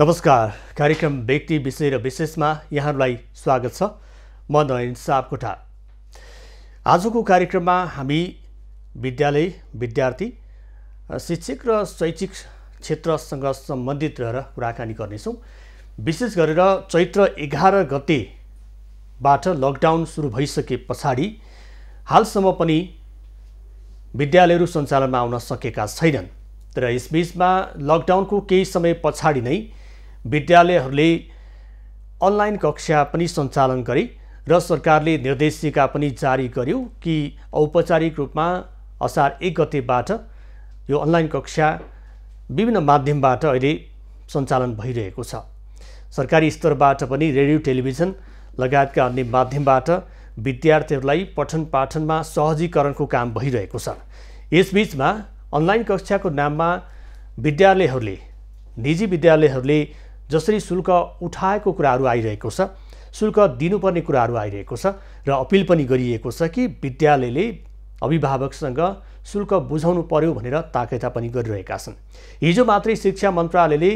नमस्कार कार्यक्रम व्यक्ति विषय र विशेषमा यहाँहरूलाई स्वागत छ म नयन सापकोटा आजको कार्यक्रममा हामी विद्यालय विद्यार्थी शिक्षक र शैक्षिक क्षेत्रसँग सम्बन्धित रहेर कुराकानी गर्नेछौँ विशेष गरेर चैत्र एघार गतेबाट लकडाउन सुरु भइसके पछाडि हालसम्म पनि विद्यालयहरू सञ्चालनमा आउन सकेका छैनन् तर यसबिचमा लकडाउनको केही समय पछाडि नै विद्यालयहरूले अनलाइन कक्षा पनि सञ्चालन गरे र सरकारले निर्देशिका पनि जारी गर्यो कि औपचारिक रूपमा असार एक गतेबाट यो अनलाइन कक्षा विभिन्न माध्यमबाट अहिले सञ्चालन भइरहेको छ सरकारी स्तरबाट पनि रेडियो टेलिभिजन लगायतका अन्य माध्यमबाट विद्यार्थीहरूलाई पठन पाठनमा सहजीकरणको काम भइरहेको छ यसबिचमा अनलाइन कक्षाको नाममा विद्यालयहरूले निजी विद्यालयहरूले जसरी शुल्क उठाएको कुराहरू आइरहेको छ शुल्क दिनुपर्ने कुराहरू आइरहेको छ र अपिल पनि गरिएको छ कि विद्यालयले अभिभावकसँग शुल्क बुझाउनु पर्यो भनेर ताकेता पनि गरिरहेका छन् हिजो मात्रै शिक्षा मन्त्रालयले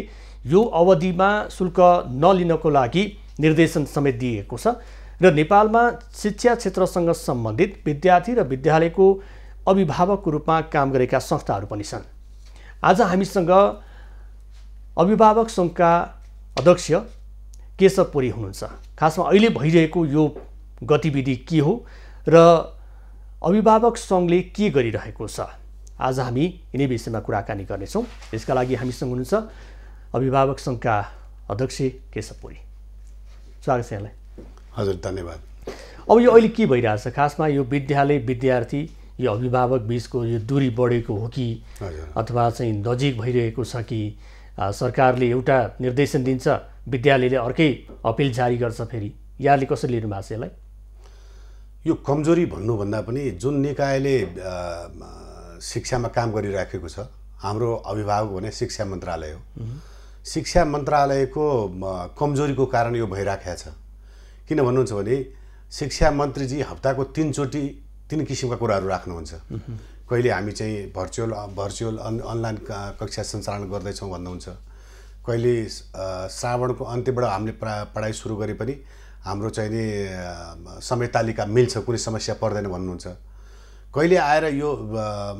यो अवधिमा शुल्क नलिनको लागि निर्देशन समेत दिएको छ र नेपालमा शिक्षा क्षेत्रसँग सम्बन्धित विद्यार्थी र विद्यालयको अभिभावकको रूपमा काम गरेका संस्थाहरू पनि छन् आज हामीसँग अभिभावक सङ्घका अध्यक्ष केशव पुरी हुनुहुन्छ खासमा अहिले भइरहेको यो गतिविधि के हो र अभिभावक सङ्घले के गरिरहेको छ आज हामी यिनै विषयमा कुराकानी गर्नेछौँ यसका लागि हामीसँग हुनुहुन्छ अभिभावक सङ्घका अध्यक्ष केशव पुरी स्वागत छ यहाँलाई हजुर धन्यवाद अब यो अहिले के भइरहेछ खासमा यो विद्यालय विद्यार्थी यो अभिभावक बिचको यो दूरी बढेको हो कि अथवा चाहिँ नजिक भइरहेको छ कि सरकारले एउटा निर्देशन दिन्छ विद्यालयले अर्कै अपिल जारी गर्छ फेरि यहाँले कसरी लिनु भएको छ यसलाई यो कमजोरी भन्नुभन्दा पनि जुन निकायले शिक्षामा काम गरिराखेको छ हाम्रो अभिभावक भने शिक्षा मन्त्रालय हो शिक्षा मन्त्रालयको कमजोरीको कारण यो भइराखेको छ किन भन्नुहुन्छ भने शिक्षा मन्त्रीजी हप्ताको तिनचोटि तिन किसिमका कुराहरू राख्नुहुन्छ कहिले हामी चाहिँ भर्चुअल भर्चुअल अन अनलाइन कक्षा सञ्चालन गर्दैछौँ भन्नुहुन्छ कहिले श्रावणको अन्त्यबाट हामीले पढा पढाइ सुरु गरे पनि हाम्रो चाहिँ नि समय तालिका मिल्छ कुनै समस्या पर्दैन भन्नुहुन्छ कहिले आएर यो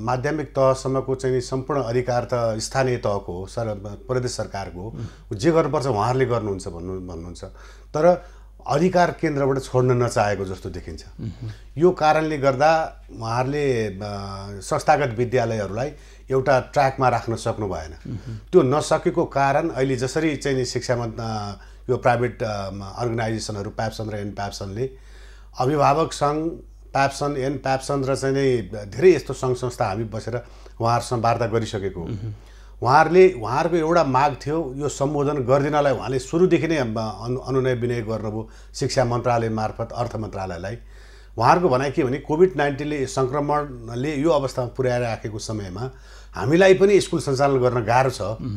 माध्यमिक तहसम्मको चाहिँ नि सम्पूर्ण अधिकार त स्थानीय तहको हो सर प्रदेश सरकारको हो जे गर्नुपर्छ उहाँहरूले गर्नुहुन्छ भन्नु भन्नुहुन्छ तर अधिकार केन्द्रबाट छोड्न नचाहेको जस्तो देखिन्छ यो कारणले गर्दा उहाँहरूले संस्थागत विद्यालयहरूलाई एउटा ट्र्याकमा राख्न सक्नु भएन त्यो नसकेको कारण अहिले जसरी चाहिँ शिक्षामा यो प्राइभेट अर्गनाइजेसनहरू प्याप्सन र एन प्याप्सनले अभिभावक सङ्घ प्याप्सन एन प्याप्सन र चाहिँ धेरै यस्तो सङ्घ संस्था हामी बसेर उहाँहरूसँग वार्ता गरिसकेको हो उहाँहरूले उहाँहरूको एउटा माग थियो यो सम्बोधन गरिदिनलाई उहाँले सुरुदेखि नै अनु अनुनय विनय गर्नुभयो शिक्षा मन्त्रालय मार्फत अर्थ मन्त्रालयलाई उहाँहरूको भनाइ के भने कोभिड नाइन्टिनले सङ्क्रमणले यो अवस्थामा पुर्याएर राखेको समयमा हामीलाई पनि स्कुल सञ्चालन गर्न गाह्रो छ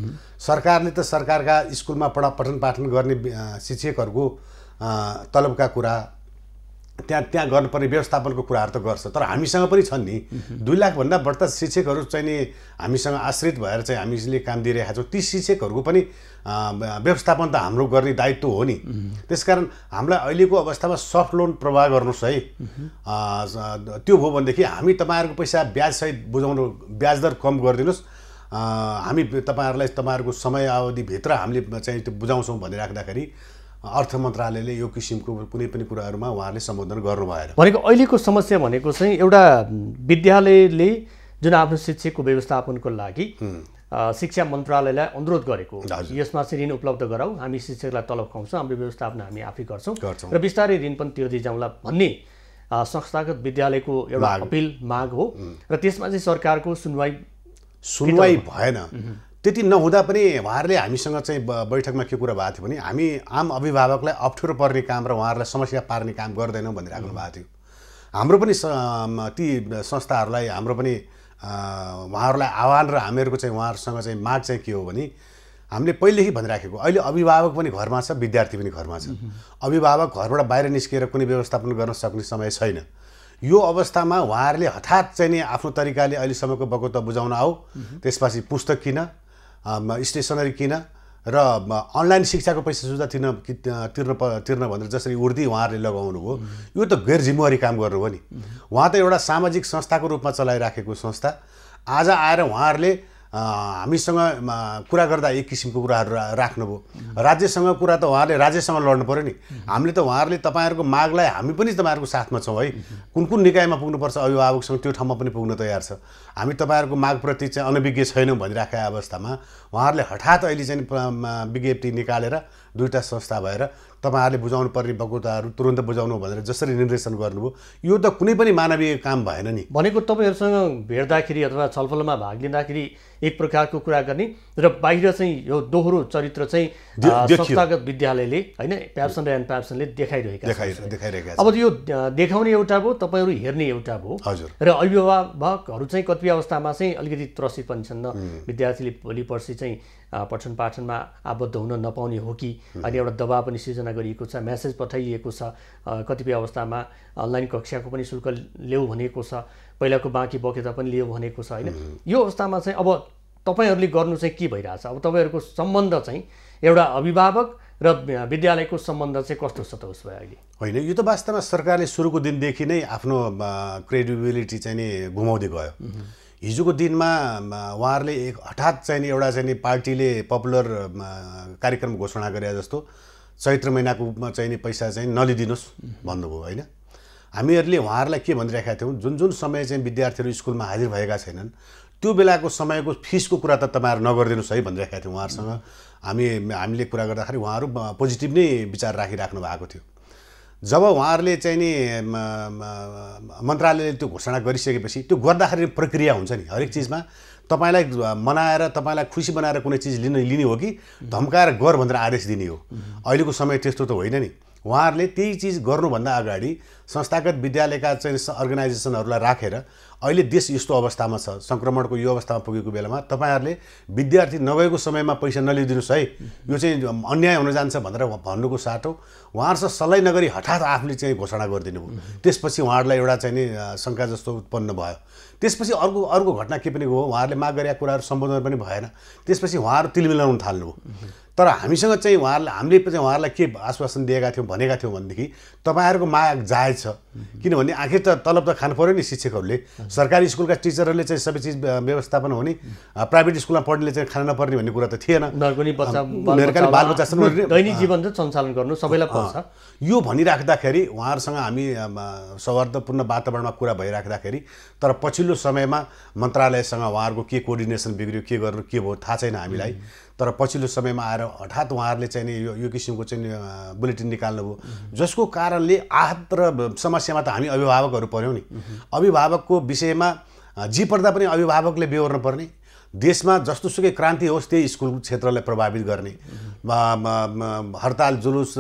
सरकारले त सरकारका स्कुलमा पढा पठन पाठन गर्ने शिक्षकहरूको तलबका कुरा त्यहाँ त्यहाँ गर्नुपर्ने व्यवस्थापनको कुराहरू त गर्छ तर हामीसँग पनि छन् नि दुई लाखभन्दा बढ्ता शिक्षकहरू चाहिँ नि हामीसँग आश्रित भएर चाहिँ हामीले काम दिइरहेका छौँ ती शिक्षकहरूको पनि व्यवस्थापन त हाम्रो गर्ने दायित्व हो नि त्यसकारण हामीलाई अहिलेको अवस्थामा सफ्ट लोन प्रवाह गर्नुहोस् है त्यो भयो भनेदेखि हामी तपाईँहरूको पैसा ब्याजसहित बुझाउनु ब्याज दर कम गरिदिनुहोस् हामी तपाईँहरूलाई तपाईँहरूको समय अवधिभित्र हामीले चाहिँ त्यो बुझाउँछौँ भनिराख्दाखेरि अर्थ मन्त्रालयले यो किसिमको कुनै पनि कुराहरूमा उहाँहरूले सम्बोधन गर्नुभएन भनेको अहिलेको समस्या भनेको चाहिँ एउटा विद्यालयले जुन आफ्नो शिक्षकको व्यवस्थापनको लागि शिक्षा मन्त्रालयलाई अनुरोध गरेको यसमा चाहिँ ऋण उपलब्ध गराउँ हामी शिक्षकलाई तलब खुवाउँछौँ हाम्रो व्यवस्थापन हामी आफै गर्छौँ र बिस्तारै ऋण पनि तिर्दै जाउँला भन्ने संस्थागत विद्यालयको एउटा अपिल माग हो र त्यसमा चाहिँ सरकारको सुनवाई सुनवाई भएन त्यति नहुँदा पनि उहाँहरूले हामीसँग चाहिँ बैठकमा के कुरा भएको थियो भने हामी आम अभिभावकलाई अप्ठ्यारो पर्ने काम र उहाँहरूलाई समस्या पार्ने काम गर्दैनौँ भनिराख्नु भएको थियो हाम्रो पनि ती संस्थाहरूलाई हाम्रो पनि उहाँहरूलाई आह्वान र हामीहरूको चाहिँ उहाँहरूसँग चाहिँ माग चाहिँ के हो भने हामीले पहिलेदेखि भनिराखेको अहिले अभिभावक पनि घरमा छ विद्यार्थी पनि घरमा छ अभिभावक घरबाट बाहिर निस्किएर कुनै व्यवस्थापन गर्न सक्ने समय छैन यो अवस्थामा उहाँहरूले हठात चाहिँ नि आफ्नो तरिकाले अहिलेसम्मको बगौता बुझाउन आऊ त्यसपछि पुस्तक किन स्टेसनरी किन र अनलाइन शिक्षाको पैसा सुझा तिर्न तिर्न तिर्न भनेर जसरी उर्दी उहाँहरूले लगाउनुभयो यो त गैर जिम्मेवारी काम गर्नुभयो नि उहाँ त एउटा सामाजिक संस्थाको रूपमा चलाइराखेको संस्था आज आएर उहाँहरूले हामीसँग कुरा गर्दा एक किसिमको कुराहरू रा, राख्नुभयो राज्यसँग कुरा त उहाँहरूले राज्यसँग लड्नु पऱ्यो नि हामीले त उहाँहरूले तपाईँहरूको मागलाई हामी पनि तपाईँहरूको साथमा छौँ है कुन कुन निकायमा पुग्नुपर्छ अभिभावकसँग त्यो ठाउँमा पनि पुग्न तयार छ हामी तपाईँहरूको मागप्रति चाहिँ अनभिज्ञ छैनौँ भनिराखेका अवस्थामा उहाँहरूले हठात अहिले चाहिँ विज्ञप्ति निकालेर दुईवटा संस्था भएर तपाईँहरूले बुझाउनु पर्ने बगुताहरू तुरन्त बुझाउनु भनेर जसरी निर्देशन गर्नुभयो यो त कुनै पनि मानवीय काम भएन नि भनेको तपाईँहरूसँग भेट्दाखेरि अथवा छलफलमा भाग लिँदाखेरि एक प्रकारको कुरा गर्ने र बाहिर चाहिँ यो दोहोरो चरित्र चाहिँ संस्थागत विद्यालयले होइन प्यापसन र एन्ड प्याप्सनले देखाइरहेका देखाइरहेका अब यो देखाउने एउटा भयो तपाईँहरू हेर्ने एउटा भयो हजुर र अभिभावकहरू चाहिँ कतिपय अवस्थामा चाहिँ अलिकति त्रसित पनि छन् विद्यार्थीले भोलि पर्सि चाहिँ पठन पाठनमा आबद्ध हुन नपाउने हो कि अनि एउटा दबाव पनि सिर्जना गरिएको छ म्यासेज पठाइएको छ कतिपय अवस्थामा अनलाइन कक्षाको पनि शुल्क ल्याऊ भनेको छ पहिलाको बाँकी बकेता पनि लियो भनेको छ होइन यो अवस्थामा चाहिँ अब तपाईँहरूले गर्नु चाहिँ के भइरहेछ अब तपाईँहरूको सम्बन्ध चाहिँ एउटा अभिभावक र विद्यालयको सम्बन्ध चाहिँ कस्तो छ त उस भए अहिले होइन यो त वास्तवमा सरकारले सुरुको दिनदेखि नै आफ्नो क्रेडिबिलिटी चाहिँ नि गुमाउँदै गयो हिजोको दिनमा उहाँहरूले एक हठात चाहिँ नि एउटा चाहिँ नि पार्टीले पपुलर कार्यक्रम घोषणा गरे जस्तो चैत्र महिनाको चाहिँ नि पैसा चाहिँ नलिदिनुहोस् भन्नुभयो होइन हामीहरूले उहाँहरूलाई के भनिरहेका थियौँ जुन जुन समय चाहिँ विद्यार्थीहरू स्कुलमा हाजिर भएका छैनन् त्यो बेलाको समयको फिसको कुरा त तपाईँहरू नगरिदिनुहोस् है भनिरहेका थियौँ उहाँहरूसँग हामी हामीले कुरा गर्दाखेरि उहाँहरू पोजिटिभ नै विचार राखिराख्नु भएको थियो जब उहाँहरूले चाहिँ नि मन्त्रालयले त्यो घोषणा गरिसकेपछि त्यो गर्दाखेरि प्रक्रिया हुन्छ नि हरेक चिजमा तपाईँलाई मनाएर तपाईँलाई खुसी बनाएर कुनै चिज लिने लिने हो कि धम्काएर गर भनेर आदेश दिने हो अहिलेको समय त्यस्तो त होइन नि उहाँहरूले त्यही चिज गर्नुभन्दा अगाडि संस्थागत विद्यालयका चाहिँ अर्गनाइजेसनहरूलाई राखेर अहिले देश यस्तो अवस्थामा छ सङ्क्रमणको यो अवस्थामा पुगेको बेलामा तपाईँहरूले विद्यार्थी नगएको समयमा पैसा नलिदिनुहोस् है यो चाहिँ अन्याय हुन जान्छ भनेर भन्नुको साटो उहाँहरूसँग सल्लाह नगरी हठात आफूले चाहिँ घोषणा गरिदिनु भयो त्यसपछि उहाँहरूलाई एउटा चाहिँ नि शङ्का जस्तो उत्पन्न भयो त्यसपछि अर्को अर्को घटना के पनि हो उहाँहरूले माग गरेका कुराहरू सम्बोधन पनि भएन त्यसपछि उहाँहरू तिलमिलाउन थाल्नुभयो तर हामीसँग चाहिँ उहाँहरूलाई हामीले चाहिँ उहाँहरूलाई के आश्वासन दिएका थियौँ भनेका थियौँ भनेदेखि तपाईँहरूको माग जायज छ किनभने आखिर त तलब त खानु पऱ्यो नि शिक्षकहरूले सरकारी स्कुलका टिचरहरूले चाहिँ सबै चिज व्यवस्थापन हुने प्राइभेट स्कुलमा पढ्नेले चाहिँ खान नपर्ने भन्ने कुरा त थिएन दैनिक जीवन चाहिँ सञ्चालन गर्नु सबैलाई पर्छ यो भनिराख्दाखेरि उहाँहरूसँग हामी सौहार्दपूर्ण वातावरणमा कुरा भइराख्दाखेरि तर पछिल्लो समयमा मन्त्रालयसँग उहाँहरूको के कोअर्डिनेसन बिग्रियो के गर्नु के भयो थाहा छैन हामीलाई तर पछिल्लो समयमा आएर हठात उहाँहरूले चाहिँ नि यो यो किसिमको चाहिँ बुलेटिन निकाल्नुभयो जसको कारणले आहत र समस्यामा त हामी अभिभावकहरू पऱ्यौँ नि अभिभावकको विषयमा जी पर्दा पनि अभिभावकले पर्ने देशमा जस्तोसुकै क्रान्ति होस् त्यही स्कुल क्षेत्रलाई प्रभावित गर्ने हडताल जुलुस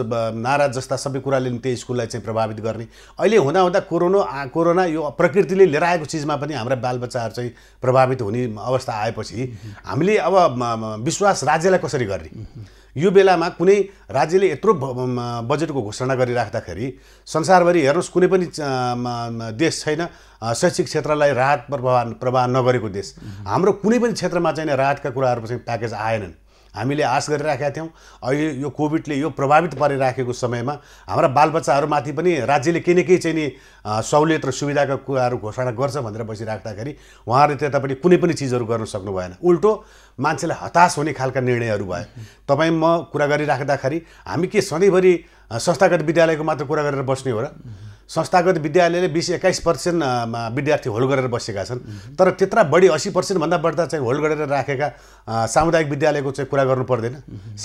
नारा जस्ता सबै कुराले त्यही स्कुललाई चाहिँ प्रभावित गर्ने अहिले हुँदा हुँदा कोरोना कोरोना यो प्रकृतिले लिएर आएको चिजमा पनि हाम्रा बालबच्चाहरू चाहिँ प्रभावित हुने अवस्था आएपछि हामीले अब विश्वास राज्यलाई कसरी गर्ने यो बेलामा कुनै राज्यले यत्रो बजेटको घोषणा गरिराख्दाखेरि संसारभरि हेर्नुहोस् कुनै पनि देश छैन शैक्षिक क्षेत्रलाई राहत प्रभाव प्रभाव नगरेको देश हाम्रो कुनै पनि क्षेत्रमा चाहिँ राहतका कुराहरू चाहिँ प्याकेज आएनन् हामीले आश गरिराखेका थियौँ अहिले यो कोभिडले यो प्रभावित परिराखेको समयमा हाम्रा बालबच्चाहरूमाथि पनि राज्यले केही न केही चाहिँ नि सहुलियत र सुविधाका कुराहरू घोषणा गर्छ भनेर बसिराख्दाखेरि उहाँहरूले पनि कुनै पनि चिजहरू गर्न सक्नु भएन उल्टो मान्छेलाई हताश हुने खालका निर्णयहरू भए तपाईँ म कुरा गरिराख्दाखेरि हामी के सधैँभरि संस्थागत विद्यालयको मात्र कुरा गरेर बस्ने हो र संस्थागत विद्यालयले बिस एक्काइस पर्सेन्ट विद्यार्थी होल्ड गरेर बसेका छन् तर त्यत्र बढी असी पर्सेन्टभन्दा बढ्दा चाहिँ होल्ड गरेर राखेका सामुदायिक विद्यालयको चाहिँ कुरा गर्नु पर्दैन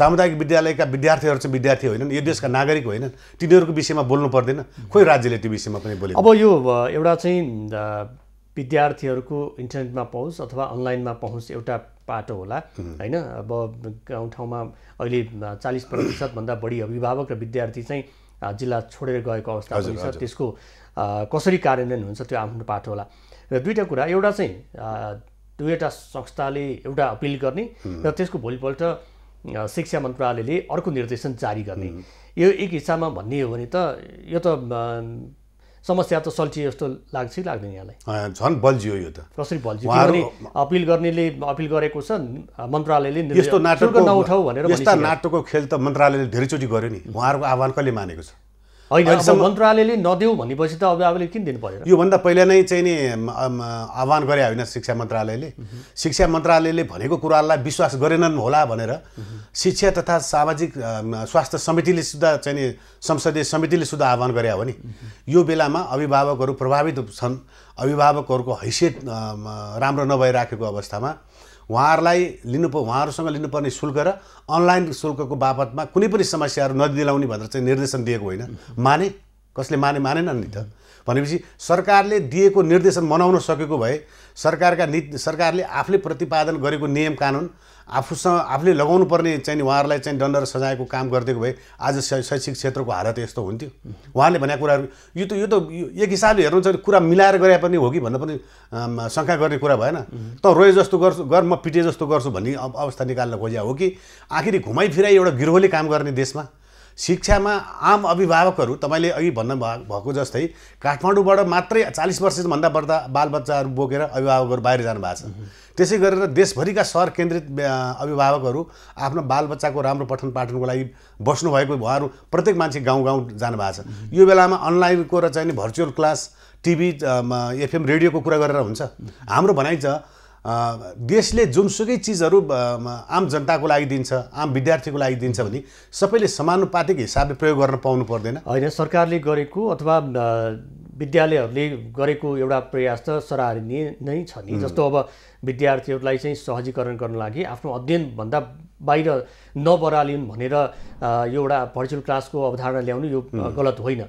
सामुदायिक विद्यालयका विद्यार्थीहरू चाहिँ विद्यार्थी होइनन् यो देशका नागरिक होइनन् तिनीहरूको विषयमा बोल्नु पर्दैन खोइ राज्यले त्यो विषयमा पनि बोल्यो अब यो एउटा चाहिँ विद्यार्थीहरूको इन्टरनेटमा पहुँच अथवा अनलाइनमा पहुँच एउटा पाटो होला होइन अब गाउँठाउँमा अहिले चालिस प्रतिशतभन्दा बढी अभिभावक र विद्यार्थी चाहिँ जिल्ला छोडेर गएको अवस्था पनि छ त्यसको कसरी कार्यान्वयन हुन्छ त्यो आफ्नो पाठ होला र दुईवटा कुरा एउटा चाहिँ दुईवटा संस्थाले एउटा अपिल गर्ने र त्यसको भोलिपल्ट शिक्षा मन्त्रालयले अर्को निर्देशन जारी गर्ने यो एक हिस्सामा भन्ने हो भने त यो त समस्या त सल्टियो जस्तो लाग्छ लाग्दैन यहाँलाई झन् बल्झियो यो त कसरी बल्झियो अपिल गर्नेले अपिल गरेको छ मन्त्रालयले यस्तो नाटक नउठाउ भनेर यस्ता नाटकको खेल त मन्त्रालयले धेरैचोटि गर्यो नि उहाँहरूको आह्वान कसले मानेको छ होइन मन्त्रालयले नदेऊ भनेपछि त अब आफूले किन दिनु पऱ्यो योभन्दा पहिला नै चाहिँ नि आह्वान गरे होइन शिक्षा मन्त्रालयले शिक्षा मन्त्रालयले भनेको कुरालाई विश्वास गरेनन् होला भनेर शिक्षा तथा सामाजिक स्वास्थ्य समितिले सुधा चाहिँ नि संसदीय समितिले सुधा आह्वान गरे हो नि यो बेलामा अभिभावकहरू प्रभावित छन् अभिभावकहरूको हैसियत राम्रो नभइराखेको अवस्थामा उहाँहरूलाई लिनु उहाँहरूसँग लिनुपर्ने शुल्क र अनलाइन शुल्कको बापतमा कुनै पनि समस्याहरू नदिलाउने भनेर चाहिँ निर्देशन दिएको होइन माने कसले माने मानेन नि त भनेपछि सरकारले दिएको निर्देशन मनाउन सकेको भए सरकारका नीति सरकारले आफूले प्रतिपादन गरेको नियम कानुन आफूसँग आफूले लगाउनु पर्ने चाहिँ उहाँहरूलाई चाहिँ दण्ड र सजायको काम गरिदिएको भए आज शैक्षिक क्षेत्रको हालत यस्तो हुन्थ्यो उहाँले भनेको कुराहरू यो त यो त एक हिसाबले हेर्नुहुन्छ भने कुरा मिलाएर गरे पनि हो कि भन्न पनि शङ्का गर्ने कुरा भएन त रोए जस्तो गर्छु गर म पिटे जस्तो गर्छु भन्ने अवस्था निकाल्न खोजिया हो कि आखिरी घुमाइफिराइ एउटा गिरोहले काम गर्ने देशमा शिक्षामा आम अभिभावकहरू तपाईँले अघि भन्नु भएको जस्तै काठमाडौँबाट मात्रै चालिस वर्षभन्दा बढ्दा बालबच्चाहरू बोकेर अभिभावकहरू बाहिर जानुभएको छ त्यसै गरेर देशभरिका सहर केन्द्रित अभिभावकहरू आफ्नो बालबच्चाको राम्रो पठन पाठनको लागि बस्नुभएको उहाँहरू प्रत्येक मान्छे गाउँ गाउँ जानुभएको छ यो बेलामा अनलाइनको र चाहिने भर्चुअल क्लास टिभी एफएम रेडियोको कुरा गरेर हुन्छ हाम्रो भनाइ छ देशले जुनसुकै चिजहरू आम जनताको लागि दिन्छ आम विद्यार्थीको लागि दिन्छ भने सबैले समानुपातिक हिसाबले प्रयोग गर्न पाउनु पर्दैन होइन सरकारले गरेको अथवा विद्यालयहरूले गरेको एउटा प्रयास त सराहनीय नै छ नि जस्तो अब विद्यार्थीहरूलाई चाहिँ सहजीकरण गर्न लागि आफ्नो अध्ययनभन्दा बाहिर नबरालिन् भनेर यो एउटा भर्चुअल क्लासको अवधारणा ल्याउनु यो गलत होइन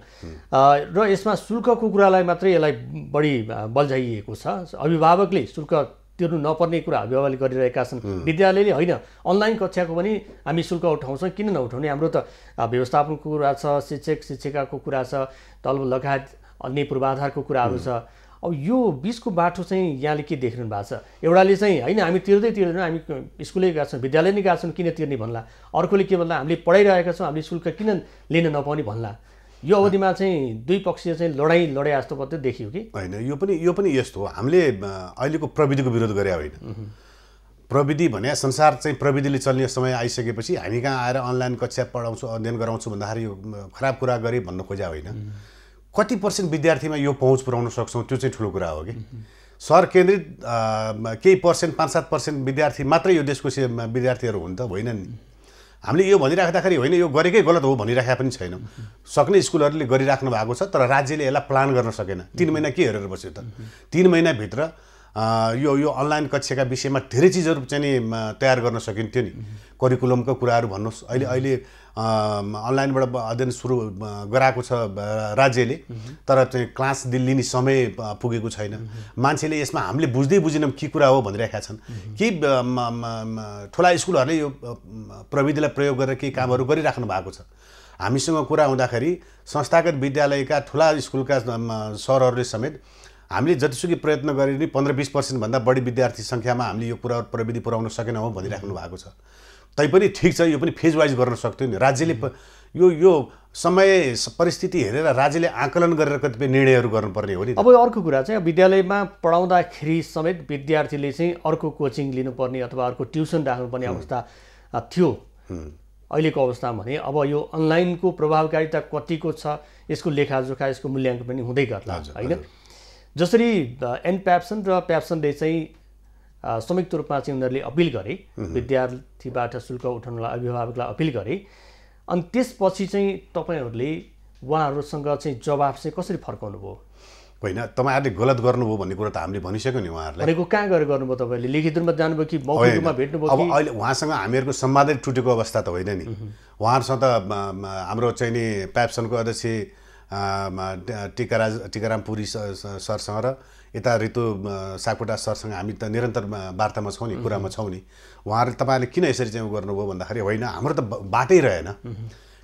र यसमा शुल्कको कुरालाई मात्रै यसलाई बढी बल्झाइएको छ अभिभावकले शुल्क तिर्नु नपर्ने कुरा अभिभावकले गरिरहेका छन् विद्यालयले होइन अनलाइन कक्षाको पनि हामी शुल्क उठाउँछौँ किन नउठाउने हाम्रो त व्यवस्थापनको कुरा छ शिक्षक शिक्षिकाको कुरा छ तल लगायत अन्य पूर्वाधारको कुराहरू छ अब यो बिचको बाटो चाहिँ यहाँले के देख्नु भएको छ एउटाले चाहिँ होइन हामी तिर्दै तिर्दैनौँ हामी स्कुलै गएको छौँ विद्यालय नै गएको छौँ किन तिर्ने भन्ला अर्कोले के भन्ला हामीले पढाइरहेका छौँ हामीले शुल्क किन लिन नपाउने भन्ला यो अवधिमा चाहिँ दुई पक्षीय चाहिँ लडाइँ लडे जस्तो मात्रै देखियो कि होइन यो पनि यो पनि यस्तो हो हामीले अहिलेको प्रविधिको विरोध गरे होइन प्रविधि भने संसार चाहिँ प्रविधिले चल्ने समय आइसकेपछि हामी कहाँ आएर अनलाइन कक्षा पढाउँछु अध्ययन गराउँछु भन्दाखेरि यो खराब कुरा गरेँ भन्नु खोज्या होइन कति पर्सेन्ट विद्यार्थीमा यो पहुँच पुऱ्याउन सक्छौँ त्यो चाहिँ ठुलो कुरा हो कि सर केन्द्रित केही पर्सेन्ट पाँच सात पर्सेन्ट विद्यार्थी मात्रै यो देशको विद्यार्थीहरू हुन् त होइन नि हामीले यो भनिराख्दाखेरि होइन यो गरेकै गलत हो भनिराखेका पनि छैनौँ सक्ने स्कुलहरूले गरिराख्नु भएको छ तर राज्यले यसलाई प्लान गर्न सकेन तिन महिना के हेरेर बस्यो त तिन महिनाभित्र यो यो अनलाइन कक्षाका विषयमा धेरै चिजहरू चाहिँ नि तयार गर्न सकिन्थ्यो नि करिकुलमको कुराहरू भन्नुहोस् अहिले अहिले अनलाइनबाट अध्ययन सुरु गराएको छ राज्यले तर चाहिँ क्लास लिने समय पुगेको छैन मान्छेले यसमा हामीले बुझ्दै बुझेनौँ के कुरा हो भनिरहेका छन् केही ठुला स्कुलहरूले यो प्रविधिलाई प्रयोग गरेर केही कामहरू गरिराख्नु भएको छ हामीसँग कुरा हुँदाखेरि संस्थागत विद्यालयका ठुला स्कुलका सरहरूले समेत हामीले जतिसुकै प्रयत्न गरे पनि पन्ध्र बिस पर्सेन्टभन्दा बढी विद्यार्थी सङ्ख्यामा हामीले यो कुरा प्रविधि पुऱ्याउन सकेनौँ भनिराख्नु भएको छ तैपनि ठिक छ यो पनि फेज वाइज गर्न सक्थ्यो नि राज्यले यो यो समय परिस्थिति हेरेर राज्यले आकलन गरेर कतिपय निर्णयहरू गर्नुपर्ने हो नि अब अर्को कुरा चाहिँ विद्यालयमा पढाउँदाखेरि समेत विद्यार्थीले चाहिँ अर्को कोचिङ लिनुपर्ने अथवा अर्को ट्युसन राख्नुपर्ने अवस्था थियो अहिलेको अवस्थामा भने अब यो अनलाइनको प्रभावकारिता कतिको छ यसको लेखाजोखा यसको मूल्याङ्कन पनि हुँदै गर्ला होइन जसरी एन प्याप्सन र प्याप्सनले चाहिँ संयुक्त रूपमा चाहिँ उनीहरूले अपिल गरे विद्यार्थीबाट शुल्क उठाउनलाई अभिभावकलाई अपिल गरे अनि त्यसपछि चाहिँ तपाईँहरूले उहाँहरूसँग चाहिँ जवाब चाहिँ कसरी फर्काउनु भयो होइन तपाईँहरूले गलत गर्नुभयो भन्ने कुरा त हामीले भनिसक्यो नि उहाँहरूलाई भनेको कहाँ गएर गर्नुभयो तपाईँले लिखित रूपमा जानुभयो कि मौखिक रूपमा भेट्नुभयो अब अहिले उहाँसँग हामीहरूको सम्वादै टुटेको अवस्था त होइन नि उहाँहरूसँग त हाम्रो चाहिँ नि प्याप्सनको अध्यक्ष टिकाराज टिकाराम पुरी सरसँग र यता ऋतु सापकोटा सरसँग हामी त निरन्तर वार्तामा छौँ नि कुरामा छौँ नि उहाँहरूले तपाईँले किन यसरी चाहिँ गर्नुभयो भन्दाखेरि होइन हाम्रो त बाटै रहेन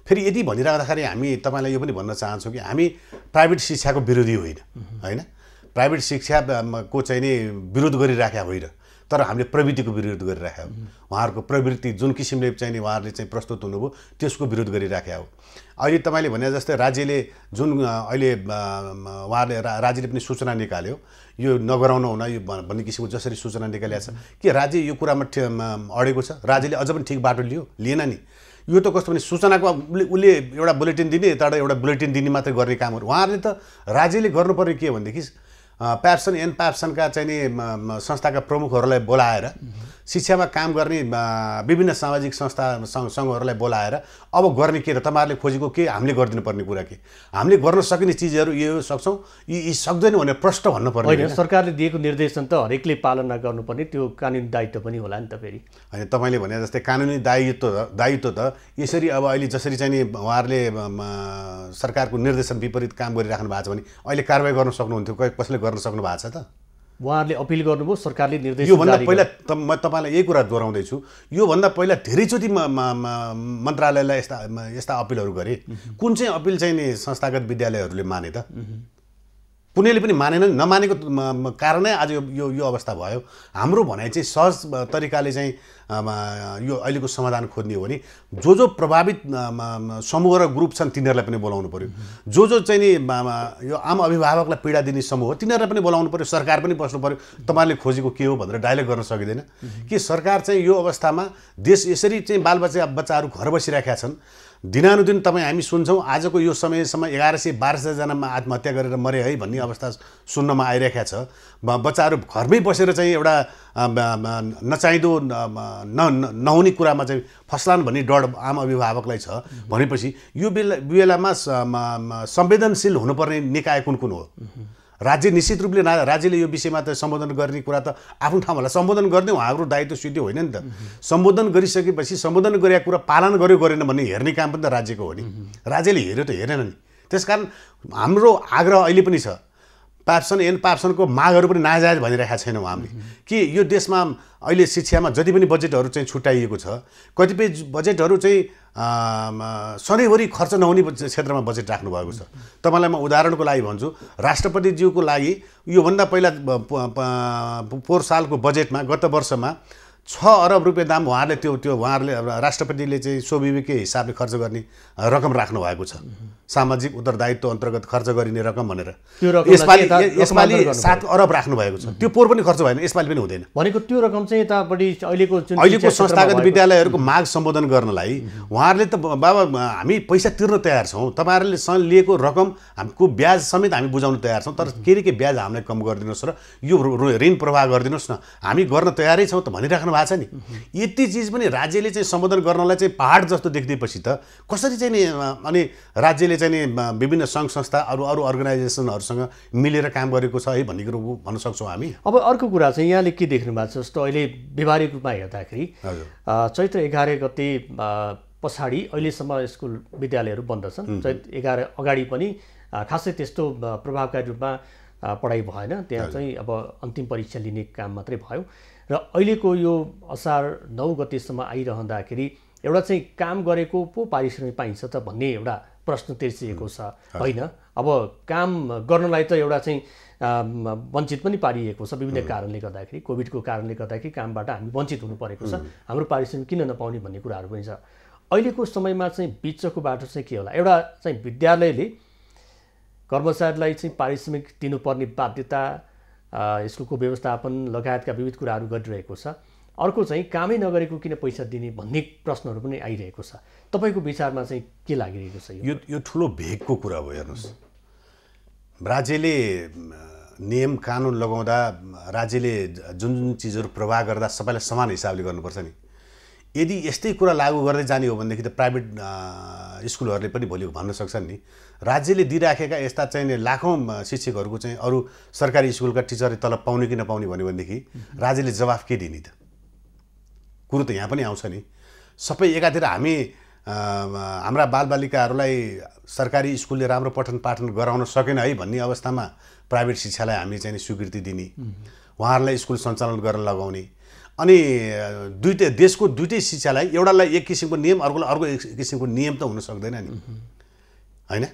फेरि यदि भनिराख्दाखेरि हामी तपाईँलाई यो पनि भन्न चाहन्छौँ कि हामी प्राइभेट शिक्षाको विरोधी होइन होइन प्राइभेट शिक्षाको चाहिँ नि विरोध गरिराखेका होइन तर हामीले प्रवृत्तिको विरोध गरिराख्या हो उहाँहरूको प्रवृत्ति जुन किसिमले नि उहाँहरूले चाहिँ प्रस्तुत हुनुभयो त्यसको विरोध गरिराख्या हो अहिले तपाईँले भने जस्तै राज्यले जुन अहिले उहाँहरूले राज्यले पनि सूचना निकाल्यो यो नगराउनु हुन यो भन्ने किसिमको जसरी सूचना निकालिएको छ कि राज्य यो कुरामा अडेको छ राज्यले अझ पनि ठिक बाटो लियो लिएन नि यो त कस्तो भने सूचनाको उसले उसले एउटा बुलेटिन दिने त्यहाँबाट एउटा बुलेटिन दिने मात्रै गर्ने कामहरू उहाँहरूले त राज्यले गर्नुपर्ने के भनेदेखि प्याप्सन एन प्याप्सनका चाहिँ नि संस्थाका प्रमुखहरूलाई बोलाएर शिक्षामा काम गर्ने विभिन्न सामाजिक संस्था सङ्घहरूलाई बोलाएर अब गर्ने के र तपाईँहरूले खोजेको के हामीले गरिदिनुपर्ने कुरा के हामीले गर्न सकिने चिजहरू यो सक्छौँ यी यी सक्दैनौँ भनेर प्रष्ट भन्नुपर्ने होइन सरकारले दिएको निर्देशन त हरेकले पालना गर्नुपर्ने त्यो कानुनी दायित्व पनि होला नि त फेरि होइन तपाईँले भने जस्तै कानुनी दायित्व दायित्व त यसरी अब अहिले जसरी चाहिँ नि उहाँहरूले सरकारको निर्देशन विपरीत काम गरिराख्नु भएको छ भने अहिले कारवाही गर्न सक्नुहुन्थ्यो कसले गर्न गर्न सक्नु भएको छ त उहाँहरूले अपिल गर्नुभयो सरकारले निर्देश योभन्दा पहिला म तपाईँलाई यही कुरा दोहोऱ्याउँदैछु योभन्दा पहिला धेरैचोटि मन्त्रालयलाई यस्ता यस्ता अपिलहरू गरे कुन चाहिँ अपिल चाहिँ नि संस्थागत विद्यालयहरूले माने त कुनैले पनि मानेन नमानेको कारणै आज यो यो अवस्था भयो हाम्रो भनाइ चाहिँ सहज तरिकाले चाहिँ यो अहिलेको समाधान खोज्ने हो भने जो जो प्रभावित समूह र ग्रुप छन् तिनीहरूलाई पनि बोलाउनु पऱ्यो जो जो चाहिँ नि यो आम अभिभावकलाई पीडा दिने समूह हो तिनीहरूलाई पनि बोलाउनु पऱ्यो सरकार पनि बस्नु पऱ्यो तपाईँले खोजेको के हो भनेर डाइलेक्ट गर्न सकिँदैन कि सरकार चाहिँ यो अवस्थामा देश यसरी चाहिँ बालबच्चा बच्चाहरू घर बसिरहेका छन् दिनानुदिन तपाईँ हामी सुन्छौँ आजको यो समयसम्म एघार सय बाह्र सयजनामा आत्महत्या गरेर मरे है भन्ने अवस्था सुन्नमा आइरहेका छ बच्चाहरू घरमै बसेर चाहिँ एउटा नचाहिँदो न नहुने कुरामा चाहिँ फस्लान् भन्ने डर आम अभिभावकलाई छ भनेपछि यो बेला बेलामा संवेदनशील हुनुपर्ने निकाय कुन कुन हो राज्य निश्चित रूपले राज्यले यो विषयमा त सम्बोधन गर्ने कुरा त आफ्नो ठाउँहरूलाई सम्बोधन गर्ने उहाँहरू दायित्व सिद्धि होइन नि त सम्बोधन गरिसकेपछि सम्बोधन गरेका कुरा पालन गर्यो गरेन भन्ने हेर्ने काम पनि त राज्यको हो नि राज्यले हेऱ्यो त हेरेन नि त्यस कारण हाम्रो आग्रह अहिले पनि छ पार्सन एन पार्सनको मागहरू पनि नाजायज भनिरहेका छैनौँ हामीले कि यो देशमा अहिले शिक्षामा जति पनि बजेटहरू चाहिँ छुट्याइएको छ कतिपय बजेटहरू चाहिँ सधैँभरि खर्च नहुने क्षेत्रमा बजेट राख्नुभएको छ तपाईँलाई म उदाहरणको लागि भन्छु राष्ट्रपतिज्यूको लागि योभन्दा पहिला पोहोर सालको बजेटमा गत वर्षमा छ अरब रुपियाँ दाम उहाँहरूले त्यो त्यो उहाँहरूले राष्ट्रपतिले चाहिँ स्वविवेकीय हिसाबले खर्च गर्ने रकम राख्नु भएको छ सामाजिक उत्तरदायित्व अन्तर्गत खर्च गरिने रकम भनेर यसपालि यसपालि सात अरब राख्नु भएको छ त्यो पोहोर पनि खर्च भएन यसपालि पनि हुँदैन भनेको त्यो रकम चाहिँ यतापट्टि अहिलेको अहिलेको संस्थागत विद्यालयहरूको माग सम्बोधन गर्नलाई उहाँहरूले त बाबा हामी पैसा तिर्न तयार छौँ तपाईँहरूले लिएको रकम हामीको ब्याज समेत हामी बुझाउन तयार छौँ तर के के ब्याज हामीलाई कम गरिदिनुहोस् र यो ऋण प्रवाह गरिदिनुहोस् न हामी गर्न तयारै छौँ त भनिराख्नु भएको छ नि यति चिज पनि राज्यले चाहिँ सम्बोधन गर्नलाई चाहिँ पाहाड जस्तो देखिदिएपछि त कसरी चाहिँ नि अनि राज्यले चाहिँ नि विभिन्न सङ्घ संस्था अरू अरू अर्गनाइजेसनहरूसँग मिलेर काम गरेको छ है भन्ने कुरो भन्न सक्छौँ हामी अब अर्को कुरा चाहिँ यहाँले के देख्नु भएको छ जस्तो अहिले व्यवहारिक रूपमा हेर्दाखेरि चैत्र एघार गते पछाडि अहिलेसम्म स्कुल विद्यालयहरू बन्द छन् चैत एघार अगाडि पनि खासै त्यस्तो प्रभावकारी रूपमा पढाइ भएन त्यहाँ चाहिँ अब अन्तिम परीक्षा लिने काम मात्रै भयो र अहिलेको यो असार नौ गतेसम्म आइरहँदाखेरि एउटा चाहिँ काम गरेको पो पारिश्रमिक पाइन्छ त भन्ने एउटा प्रश्न तिर्सिएको छ होइन अब काम गर्नलाई त एउटा चाहिँ वञ्चित पनि पारिएको छ विभिन्न कारणले गर्दाखेरि कोभिडको कारणले गर्दाखेरि कामबाट हामी वञ्चित हुनु परेको छ हाम्रो पारिश्रमिक किन नपाउने भन्ने कुराहरू पनि छ अहिलेको समयमा चाहिँ बिचको बाटो चाहिँ के होला एउटा चाहिँ विद्यालयले कर्मचारीलाई चाहिँ पारिश्रमिक दिनुपर्ने बाध्यता स्कुलको व्यवस्थापन लगायतका विविध कुराहरू गरिरहेको छ अर्को चाहिँ कामै नगरेको किन पैसा दिने भन्ने प्रश्नहरू पनि आइरहेको छ तपाईँको विचारमा चाहिँ के लागिरहेको छ यो यो ठुलो भेगको कुरा हो हेर्नुहोस् राज्यले नियम कानुन लगाउँदा राज्यले जुन जुन चिजहरू प्रवाह गर्दा सबैलाई समान हिसाबले गर्नुपर्छ नि यदि यस्तै कुरा लागू गर्दै जाने हो भनेदेखि त प्राइभेट स्कुलहरूले पनि भोलि भन्न सक्छन् नि राज्यले दिइराखेका यस्ता चाहिँ लाखौँ शिक्षकहरूको चाहिँ अरू सरकारी स्कुलका टिचरले तलब पाउने कि नपाउने भन्यो भनेदेखि राज्यले जवाफ के दिने त कुरो त यहाँ पनि आउँछ नि सबै एकातिर हामी हाम्रा बालबालिकाहरूलाई सरकारी स्कुलले राम्रो पठन पाठन गराउन सकेन है भन्ने अवस्थामा प्राइभेट शिक्षालाई हामी चाहिँ स्वीकृति दिने उहाँहरूलाई स्कुल सञ्चालन गर्न लगाउने अनि दुइटै देशको दुइटै शिक्षालाई एउटालाई एक किसिमको नियम अर्कोलाई अर्को एक किसिमको नियम त हुन सक्दैन नि होइन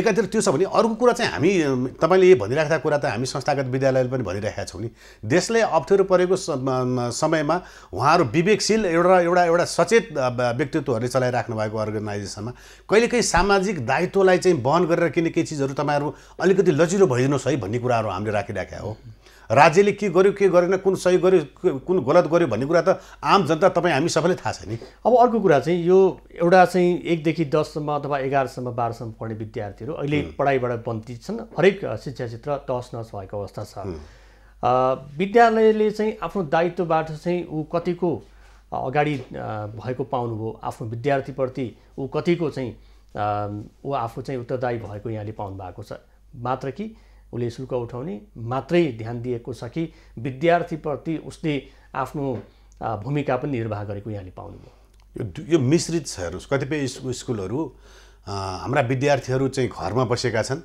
एकातिर त्यो छ भने अर्को कुरा चाहिँ हामी तपाईँले भनिराखेका कुरा त हामी संस्थागत विद्यालयले पनि भनिरहेका छौँ नि देशले अप्ठ्यारो परेको समयमा उहाँहरू विवेकशील एउटा एउटा एउटा सचेत व्यक्तित्वहरूले चलाइराख्नु भएको अर्गनाइजेसनमा कहिलेकाहीँ सामाजिक दायित्वलाई चाहिँ वहन गरेर किन केही चिजहरू तपाईँहरू अलिकति लजिलो भइदिनुहोस् है भन्ने कुराहरू हामीले राखिराखेका हो राज्यले के गर्यो के गरेन कुन सही गर्यो कुन गलत गर्यो भन्ने कुरा त आम जनता तपाईँ हामी सबैले थाहा छ नि अब अर्को कुरा चाहिँ यो एउटा चाहिँ एकदेखि दससम्म अथवा एघारसम्म बाह्रसम्म पढ्ने विद्यार्थीहरू अहिले पढाइबाट वञ्चित छन् हरेक शिक्षा क्षेत्र तहस नहस भएको अवस्था छ विद्यालयले चाहिँ आफ्नो दायित्वबाट चाहिँ ऊ कतिको अगाडि भएको पाउनुभयो आफ्नो विद्यार्थीप्रति ऊ कतिको चाहिँ ऊ आफू चाहिँ उत्तरदायी भएको यहाँले पाउनु भएको छ मात्र कि उसले शुल्क उठाउने मात्रै ध्यान दिएको छ कि विद्यार्थीप्रति उसले आफ्नो भूमिका पनि निर्वाह गरेको यहाँले पाउनुभयो यो यो मिश्रित छ हेर्नुहोस् कतिपय स्कुलहरू हाम्रा विद्यार्थीहरू चाहिँ घरमा बसेका छन्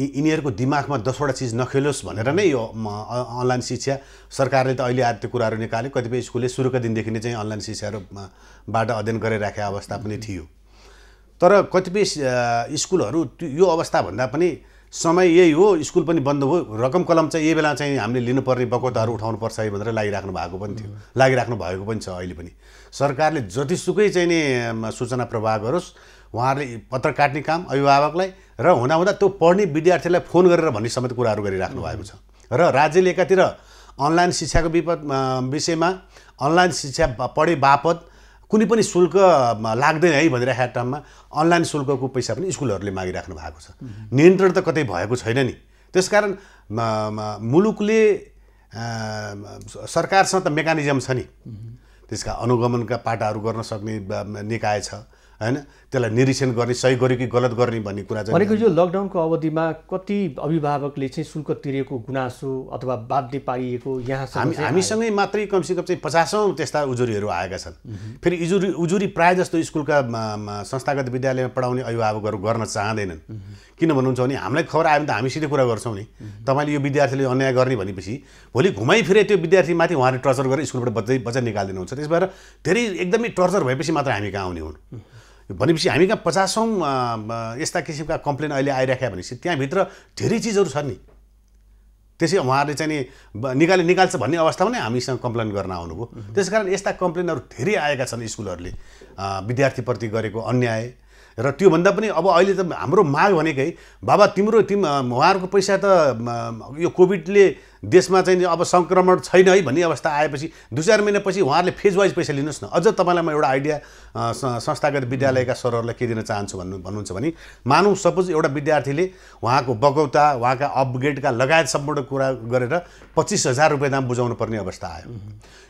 यिनीहरूको दिमागमा दसवटा चिज नखेलोस् भनेर नै यो अनलाइन शिक्षा सरकारले त अहिले आदि त्यो कुराहरू निकाल्यो कतिपय स्कुलले सुरुको दिनदेखि नै चाहिँ अनलाइन शिक्षाहरूबाट अध्ययन गरिराखेको अवस्था पनि थियो तर कतिपय स्कुलहरू यो अवस्थाभन्दा पनि समय यही हो स्कुल पनि बन्द भयो रकम कलम चाहिँ यही बेला चाहिँ हामीले लिनुपर्ने बकौताहरू उठाउनुपर्छ है भनेर लागिराख्नु भएको पनि थियो लागिराख्नु भएको पनि छ अहिले पनि सरकारले जतिसुकै चाहिँ नि सूचना प्रभाव गरोस् उहाँहरूले पत्र काट्ने काम अभिभावकलाई र हुँदाहुँदा त्यो पढ्ने विद्यार्थीलाई फोन गरेर भन्ने समेत कुराहरू गरिराख्नु भएको छ र राज्यले एकातिर अनलाइन शिक्षाको विपद विषयमा अनलाइन शिक्षा पढे बापत कुनै पनि शुल्क लाग्दैन है भनिरहेको टर्ममा अनलाइन शुल्कको पैसा पनि स्कुलहरूले मागिराख्नु भएको छ नियन्त्रण त कतै भएको छैन नि त्यसकारण मुलुकले सरकारसँग त मेकानिजम छ नि त्यसका अनुगमनका पाटाहरू गर्न सक्ने निकाय छ होइन त्यसलाई निरीक्षण गर्ने सही गर्यो कि गलत गर्ने भन्ने कुरा चाहिँ भनेको यो लकडाउनको अवधिमा कति अभिभावकले चाहिँ शुल्क तिरेको गुनासो अथवा बाध्य पारिएको यहाँ हामी हामीसँगै मात्रै कमसेकम चाहिँ पचासौँ त्यस्ता उजुरीहरू आएका छन् फेरि इजुरी उजुरी प्रायः जस्तो स्कुलका संस्थागत विद्यालयमा पढाउने अभिभावकहरू गर्न चाहँदैनन् किन भन्नुहुन्छ भने हामीलाई खबर आयो भने त हामी सिधै कुरा गर्छौँ नि तपाईँले यो विद्यार्थीले अन्याय गर्ने भनेपछि भोलि घुमाइ फिरे त्यो विद्यार्थी माथि उहाँले टर्चर गरेर स्कुलबाट बच्चै बच्चा निकालिदिनुहुन्छ त्यस भएर धेरै एकदमै टर्चर भएपछि मात्र हामी कहाँ आउने हुन् भनेपछि हामी कहाँ पचासौँ यस्ता किसिमका कम्प्लेन अहिले आइराख्यो भनेपछि त्यहाँभित्र धेरै चिजहरू छन् नि त्यसै उहाँहरूले चाहिँ नि निकाले निकाल्छ भन्ने अवस्थामा नै हामीसँग कम्प्लेन गर्न आउनुभयो त्यस कारण यस्ता कम्प्लेनहरू धेरै आएका छन् स्कुलहरूले विद्यार्थीप्रति गरेको अन्याय र त्योभन्दा पनि अब अहिले त हाम्रो माग भनेकै बाबा तिम्रो तिम उहाँहरूको पैसा त यो कोभिडले देशमा चाहिँ अब सङ्क्रमण छैन है भन्ने अवस्था आएपछि दुई चार महिनापछि उहाँहरूले फेज वाइज पैसा लिनुहोस् न अझ तपाईँलाई म एउटा आइडिया संस्थागत विद्यालयका सरहरूलाई के दिन चाहन्छु भन्नु भन्नुहुन्छ भने मानौँ सपोज एउटा विद्यार्थीले उहाँको बगौता उहाँका अपग्रेडका लगायत सम्पूर्ण कुरा गरेर पच्चिस हजार रुपियाँ दाम बुझाउनु पर्ने अवस्था आयो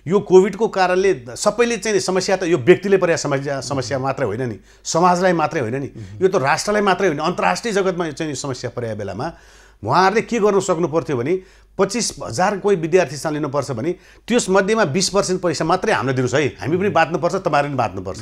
यो कोभिडको कारणले सबैले चाहिँ समस्या त यो व्यक्तिले परेका समस्या समस्या मात्रै होइन नि समाजलाई मात्रै होइन नि यो त राष्ट्रलाई मात्रै होइन अन्तर्राष्ट्रिय जगतमा चाहिँ समस्या परेको बेलामा उहाँहरूले के गर्नु सक्नु पर्थ्यो भने पच्चिस हजार कोही विद्यार्थीसँग लिनुपर्छ भने त्यसमध्येमा बिस पर्सेन्ट पैसा मात्रै हामीले दिनुहोस् है हामी पनि बाँच्नुपर्छ तपाईँहरू पनि बाँच्नुपर्छ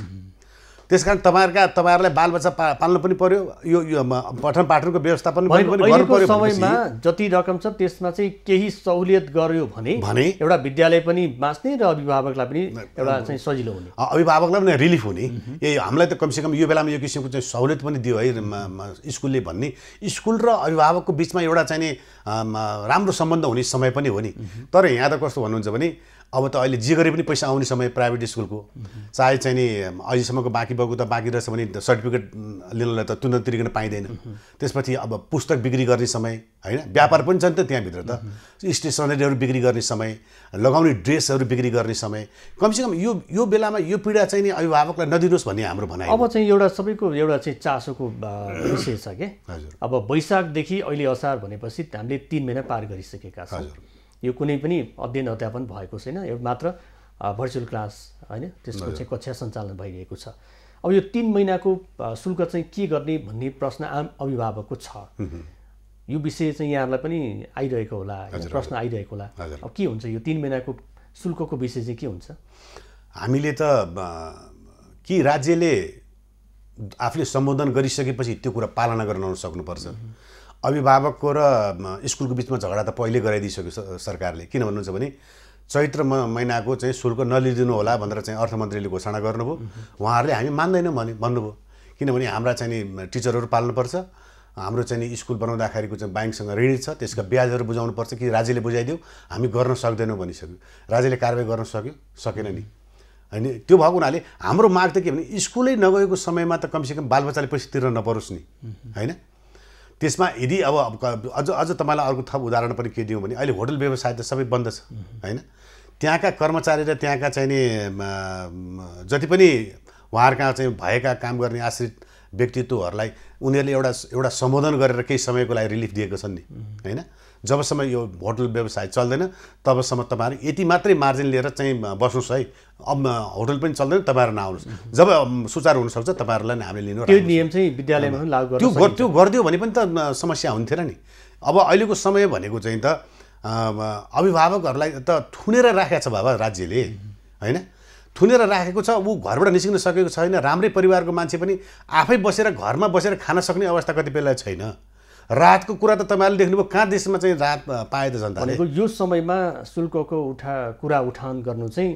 त्यस कारण तपाईँहरूका तपाईँहरूलाई बालबच्चा पा पाल्नु पनि पर्यो यो, यो पठन पाठनको व्यवस्थापन समयमा जति रकम छ त्यसमा चाहिँ केही सहुलियत गर्यो भने भने एउटा विद्यालय पनि बाँच्ने र अभिभावकलाई पनि एउटा चाहिँ सजिलो हुने अभिभावकलाई पनि रिलिफ हुने ए हामीलाई त कमसेकम यो बेलामा यो किसिमको चाहिँ सहुलियत पनि दियो है स्कुलले भन्ने स्कुल र अभिभावकको बिचमा एउटा चाहिने राम्रो सम्बन्ध हुने समय पनि हो नि तर यहाँ त कस्तो भन्नुहुन्छ भने अब त अहिले जे गरे पनि पैसा आउने समय प्राइभेट स्कुलको चाहे चाहिँ नि अहिलेसम्मको बाँकी भएको त बाँकी रहेछ भने सर्टिफिकेट लिनलाई त तुरन्त तिरिकन पाइँदैन त्यसपछि अब पुस्तक बिक्री गर्ने समय होइन व्यापार पनि छ नि त त्यहाँभित्र त स्टेसनरीहरू बिक्री गर्ने समय लगाउने ड्रेसहरू बिक्री गर्ने समय कमसेकम यो यो बेलामा यो पीडा चाहिँ नि अभिभावकलाई नदिनुहोस् भन्ने हाम्रो भनाइ अब चाहिँ एउटा सबैको एउटा चाहिँ चासोको विषय छ क्या हजुर अब वैशाखदेखि अहिले असार भनेपछि हामीले तिन महिना पार गरिसकेका छौँ यो कुनै पनि अध्ययन अध्यापन भएको छैन यो मात्र भर्चुअल क्लास होइन त्यसको चाहिँ कक्षा सञ्चालन भइरहेको छ अब यो तिन महिनाको शुल्क चाहिँ के गर्ने भन्ने प्रश्न आम अभिभावकको छ यो विषय चाहिँ यहाँहरूलाई पनि आइरहेको होला प्रश्न आइरहेको होला अब के हुन्छ यो तिन महिनाको शुल्कको विषय चाहिँ के हुन्छ हामीले त के राज्यले आफूले सम्बोधन गरिसकेपछि त्यो कुरा पालना गर्न सक्नुपर्छ अभिभावकको र स्कुलको बिचमा झगडा त पहिले गराइदिइसक्यो सरकारले किन भन्नुहुन्छ भने चैत्र महिनाको चाहिँ शुल्क नलिदिनु होला भनेर चाहिँ अर्थमन्त्रीले घोषणा गर्नुभयो उहाँहरूले हामी मान्दैनौँ भने भन्नुभयो किनभने हाम्रा चाहिँ नि टिचरहरू पाल्नुपर्छ हाम्रो चाहिँ नि स्कुल बनाउँदाखेरिको चाहिँ ब्याङ्कसँग ऋण छ त्यसका ब्याजहरू बुझाउनुपर्छ कि राज्यले बुझाइदियो हामी गर्न सक्दैनौँ भनिसक्यो राज्यले कारवाही गर्न सक्यो सकेन नि होइन त्यो भएको हुनाले हाम्रो माग त के भने स्कुलै नगएको समयमा त कमसेकम बालबच्चाले पैसा तिर्न नपरोस् नि होइन त्यसमा यदि अब अझ अझ तपाईँलाई अर्को थप उदाहरण पनि के दिउँ भने अहिले होटल व्यवसाय त सबै बन्द छ होइन त्यहाँका कर्मचारी र त्यहाँका चाहिने जति पनि उहाँहरूका चाहिँ भएका काम गर्ने आश्रित व्यक्तित्वहरूलाई उनीहरूले एउटा एउटा सम्बोधन गरेर केही समयको लागि रिलिफ दिएको छन् नि होइन जबसम्म यो होटल व्यवसाय चल्दैन तबसम्म तपाईँहरू यति मात्रै मार्जिन लिएर चाहिँ बस्नुहोस् है अब होटल पनि चल्दैन तपाईँहरू नआउनुहोस् जब सुचारू हुनसक्छ तपाईँहरूलाई नै हामीले लिनु त्यो नियम चाहिँ विद्यालयमा पनि लागु त्यो त्यो गरिदियो भने पनि त समस्या हुन्थेन नि अब अहिलेको समय भनेको चाहिँ त अभिभावकहरूलाई त थुनेर राखेको छ बाबा राज्यले होइन थुनेर राखेको छ ऊ घरबाट निस्किन सकेको छैन राम्रै परिवारको मान्छे पनि आफै बसेर घरमा बसेर खान सक्ने अवस्था कति बेला छैन रातको कुरा त तपाईँहरूले देख्नुभयो कहाँ देशमा चाहिँ रात पाए त जनताले भनेको यो समयमा शुल्कको उठा कुरा उठान गर्नु चाहिँ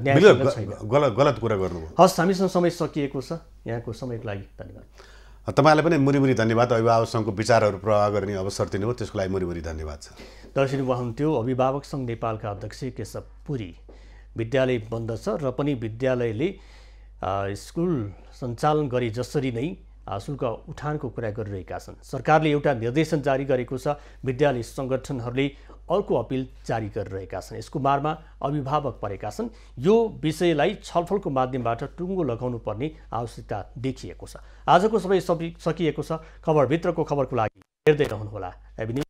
गलत गलत कुरा गर्नुभयो हस् हामीसँग समय सकिएको छ यहाँको समयको लागि धन्यवाद तपाईँलाई पनि मुरी धन्यवाद अभिभावक सङ्घको विचारहरू प्रवाह गर्ने अवसर दिनुभयो त्यसको लागि मुरी धन्यवाद छ दर्शन त्यो अभिभावक सङ्घ नेपालका अध्यक्ष केशव पुरी विद्यालय बन्द छ र पनि विद्यालयले स्कुल सञ्चालन गरे जसरी नै शुल्क उठानको कुरा गरिरहेका छन् सरकारले एउटा निर्देशन जारी गरेको छ विद्यालय सङ्गठनहरूले अर्को अपिल जारी गरिरहेका छन् यसको मारमा अभिभावक परेका छन् यो विषयलाई छलफलको माध्यमबाट टुङ्गो लगाउनु पर्ने आवश्यकता देखिएको छ आजको सबै सकिएको छ खबरभित्रको खबरको लागि हेर्दै रहनुहोला